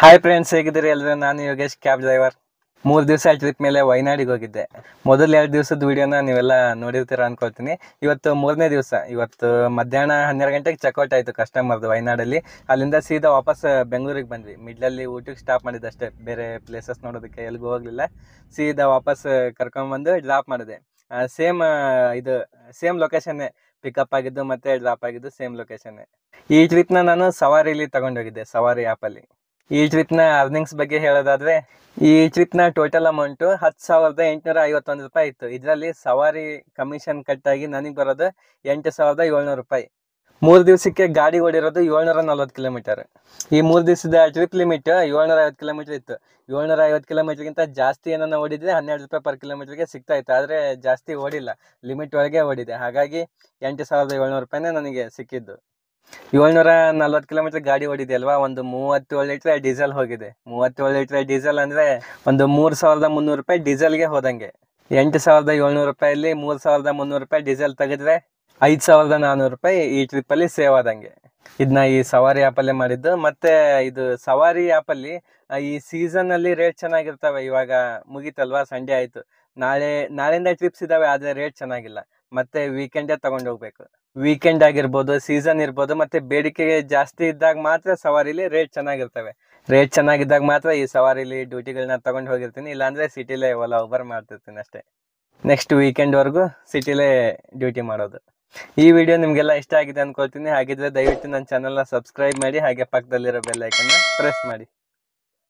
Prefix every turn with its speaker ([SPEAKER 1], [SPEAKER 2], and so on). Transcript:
[SPEAKER 1] hi friends ಹೇಗಿದ್ದೀರಿ ಎಲ್ಲರೂ ನಾನು ಯೋಗೇಶ್ ಕ್ಯಾಬ್ ಡ್ರೈವರ್ ಮೂರು ದಿವಸ ಟ್ರಿಪ್ ಮೇಲೆ ವೈನಾಡಿಗೆ ಹೋಗಿದ್ದೆ ಮೊದಲು ಎರಡು ದಿವಸದ ವಿಡಿಯೋನ ನೀವೆಲ್ಲ ನೋಡಿರ್ತೀರ ಅನ್ಕೊಳ್ತೀನಿ ಇವತ್ತು ಮೂರನೇ ದಿವಸ ಇವತ್ತು ಮಧ್ಯಾಹ್ನ ಹನ್ನೆರಡು ಗಂಟೆಗೆ ಚೆಕ್ಔಟ್ ಆಯಿತು ಕಸ್ಟಮರ್ದು ವೈನಾಡಲ್ಲಿ ಅಲ್ಲಿಂದ ಸೀದಾ ವಾಪಸ್ ಬೆಂಗಳೂರಿಗೆ ಬಂದ್ವಿ ಮಿಡ್ಲಲ್ಲಿ ಊಟಕ್ಕೆ ಸ್ಟಾಪ್ ಮಾಡಿದ್ದೆ ಅಷ್ಟೇ ಬೇರೆ ಪ್ಲೇಸಸ್ ನೋಡೋದಕ್ಕೆ ಎಲ್ಲಿಗೂ ಹೋಗಲಿಲ್ಲ ಸೀದಾ ವಾಪಸ್ ಕರ್ಕೊಂಡ್ಬಂದು ಡ್ರಾಪ್ ಮಾಡಿದೆ ಸೇಮ್ ಇದು ಸೇಮ್ ಲೊಕೇಶನ್ನೇ ಪಿಕಪ್ ಆಗಿದ್ದು ಮತ್ತು ಡ್ರಾಪ್ ಆಗಿದ್ದು ಸೇಮ್ ಲೊಕೇಶನ್ನೇ ಈ ಟ್ರಿಪ್ನ ನಾನು ಸವಾರಿಲಿ ತಗೊಂಡೋಗಿದ್ದೆ ಸವಾರಿ ಆ್ಯಪಲ್ಲಿ ಈ ಟ್ರಿಪ್ ನ ಅರ್ನಿಂಗ್ಸ್ ಬಗ್ಗೆ ಹೇಳೋದಾದ್ರೆ ಈ ಟ್ರಿಪ್ ನ ಟೋಟಲ್ ಅಮೌಂಟ್ ಹತ್ತು ಸಾವಿರದ ಎಂಟುನೂರ ಐವತ್ತೊಂದು ರೂಪಾಯಿ ಇತ್ತು ಇದರಲ್ಲಿ ಸವಾರಿ ಕಮಿಷನ್ ಕಟ್ ಆಗಿ ನನಗೆ ಬರೋದು ಎಂಟು ಸಾವಿರದ ಏಳ್ನೂರು ರೂಪಾಯಿ ಮೂರು ದಿವಸಕ್ಕೆ ಗಾಡಿ ಓಡಿರೋದು ಏಳ್ನೂರ ನಲ್ವತ್ತು ಕಿಲೋಮೀಟರ್ ಈ ಮೂರು ದಿವಸದ ಟ್ರಿಪ್ ಲಿಮಿಟ್ ಏಳ್ನೂರ ಐವತ್ತು ಕಿಲೋಮೀಟರ್ ಇತ್ತು ಏಳ್ನೂರ ಐವತ್ತು ಕಿಲೋಮೀಟರ್ಗಿಂತ ಜಾಸ್ತಿ ಏನನ್ನ ಓಡಿದ್ರೆ ಹನ್ನೆರಡು ರೂಪಾಯಿ ಪರ್ ಕಿಲೋಮೀಟ್ರಿಗೆ ಸಿಗ್ತಾ ಇತ್ತು ಆದರೆ ಜಾಸ್ತಿ ಓಡಿಲ್ಲ ಲಿಮಿಟ್ ಒಳಗೆ ಓಡಿದೆ ಹಾಗಾಗಿ ಎಂಟು ಸಾವಿರದ ಏಳ್ನೂರು ರೂಪಾಯಿನೇ ನನಗೆ ಸಿಕ್ಕಿದ್ದು ಏಳ್ನೂರ ನಲ್ವತ್ತು ಕಿಲೋಮೀಟರ್ ಗಾಡಿ ಓಡಿದೆ ಅಲ್ವಾ ಒಂದು ಮೂವತ್ತೇಳು ಲೀಟ್ರ್ ಡೀಸೆಲ್ ಹೋಗಿದೆ ಮೂವತ್ತೇಳು ಲೀಟ್ರ್ ಡೀಸೆಲ್ ಅಂದ್ರೆ ಒಂದು ಮೂರ್ ಸಾವಿರದ ಮುನ್ನೂರು ರೂಪಾಯಿ ಡೀಸೆಲ್ಗೆ ಹೋದಂಗೆ ಎಂಟು ಸಾವಿರದ ಏಳ್ನೂರು ರೂಪಾಯಲ್ಲಿ ಮೂರ್ ಸಾವಿರದ ಮುನ್ನೂರು ರೂಪಾಯಿ ಡೀಸೆಲ್ ತೆಗೆದ್ರೆ ಐದ್ ಸಾವಿರದ ನಾನೂರು ರೂಪಾಯಿ ಈ ಟ್ರಿಪ್ಪಲ್ಲಿ ಸೇವ್ ಆದಂಗೆ ಇದನ್ನ ಈ ಸವಾರಿ ಆ್ಯಪಲ್ಲೇ ಮಾಡಿದ್ದು ಮತ್ತೆ ಇದು ಸವಾರಿ ಆ್ಯಪಲ್ಲಿ ಈ ಸೀಸನ್ ಅಲ್ಲಿ ರೇಟ್ ಚೆನ್ನಾಗಿರ್ತವೆ ಇವಾಗ ಮುಗಿತಲ್ವಾ ಸಂಡೇ ಆಯಿತು ನಾಳೆ ನಾಳೆಯಿಂದ ಟ್ರಿಪ್ಸ್ ಇದ್ದಾವೆ ಆದರೆ ರೇಟ್ ಚೆನ್ನಾಗಿಲ್ಲ ಮತ್ತೆ ವೀಕೆಂಡೇ ತಗೊಂಡು ಹೋಗ್ಬೇಕು ವೀಕೆಂಡ್ ಆಗಿರ್ಬೋದು ಸೀಸನ್ ಇರ್ಬೋದು ಮತ್ತೆ ಬೇಡಿಕೆ ಜಾಸ್ತಿ ಇದ್ದಾಗ ಮಾತ್ರ ಸವಾರಿಲಿ ರೇಟ್ ಚೆನ್ನಾಗಿರ್ತವೆ ರೇಟ್ ಚೆನ್ನಾಗಿದ್ದಾಗ ಮಾತ್ರ ಈ ಸವಾರಿಲಿ ಡ್ಯೂಟಿಗಳನ್ನ ತಗೊಂಡು ಹೋಗಿರ್ತೀನಿ ಇಲ್ಲಾಂದ್ರೆ ಸಿಟಿಲೇ ಓಲಾ ಓಬರ್ ಮಾಡ್ತಿರ್ತೀನಿ ಅಷ್ಟೇ ನೆಕ್ಸ್ಟ್ ವೀಕೆಂಡ್ ವೀಕೆಂಡ್ವರೆಗೂ ಸಿಟಿಲೇ ಡ್ಯೂಟಿ ಮಾಡೋದು ಈ ವಿಡಿಯೋ ನಿಮ್ಗೆಲ್ಲ ಇಷ್ಟ ಆಗಿದೆ ಅನ್ಕೊಳ್ತೀನಿ ಹಾಗಿದ್ರೆ ದಯವಿಟ್ಟು ನನ್ನ ಚಾನಲ್ನ ಸಬ್ಸ್ಕ್ರೈಬ್ ಮಾಡಿ ಹಾಗೆ ಪಕ್ಕದಲ್ಲಿರೋ ಬೆಲ್ಲೈಕನ್ನ ಪ್ರೆಸ್ ಮಾಡಿ